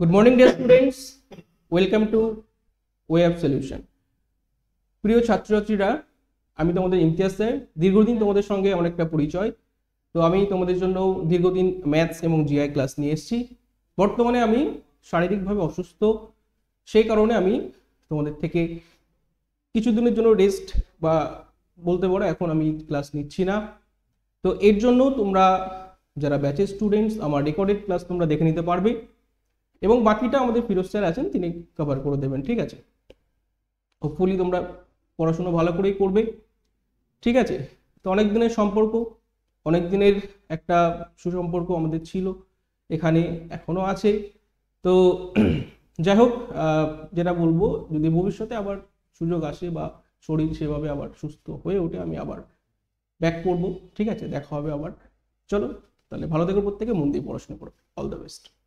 good morning dear students welcome to way of solution প্রিয় ছাত্রছাত্রীরা আমি তোমাদের ইমতিয়াজ স্যার দীর্ঘদিন তোমাদের সঙ্গে অনেকটা পরিচয় তো আমি তোমাদের জন্য দীর্ঘদিন ম্যাথস এবং জিআই ক্লাস নিয়ে এসেছি বর্তমানে আমি শারীরিকভাবে অসুস্থ সেই কারণে আমি তোমাদের থেকে কিছুদিনের জন্য রেস্ট বা বলতে পারো এখন আমি ক্লাস নিচ্ছি না তো এর জন্য তোমরা যারা ব্যাচের স্টুডেন্টস আমার রেকর্ডেড ক্লাস তোমরা দেখে নিতে পারবে এবং বাকিটা আমাদের ফিরোজ স্যার আছেন তিনি কভার করে দেবেন ঠিক আছে হোপফুলি তোমরা পড়াশুনো ভালো করেই করবে ঠিক আছে তো অনেক দিনের সম্পর্ক অনেক দিনের একটা সুসম্পর্ক আমাদের ছিল এখানে এখনও আছে তো যাই হোক যেটা বলবো যদি ভবিষ্যতে আবার সুযোগ আসে বা শরীর সেভাবে আবার সুস্থ হয়ে ওঠে আমি আবার ব্যাক করবো ঠিক আছে দেখা হবে আবার চলো তাহলে ভালো থেকো প্রত্যেকে মন দিয়ে পড়াশোনা করো অল দ্য বেস্ট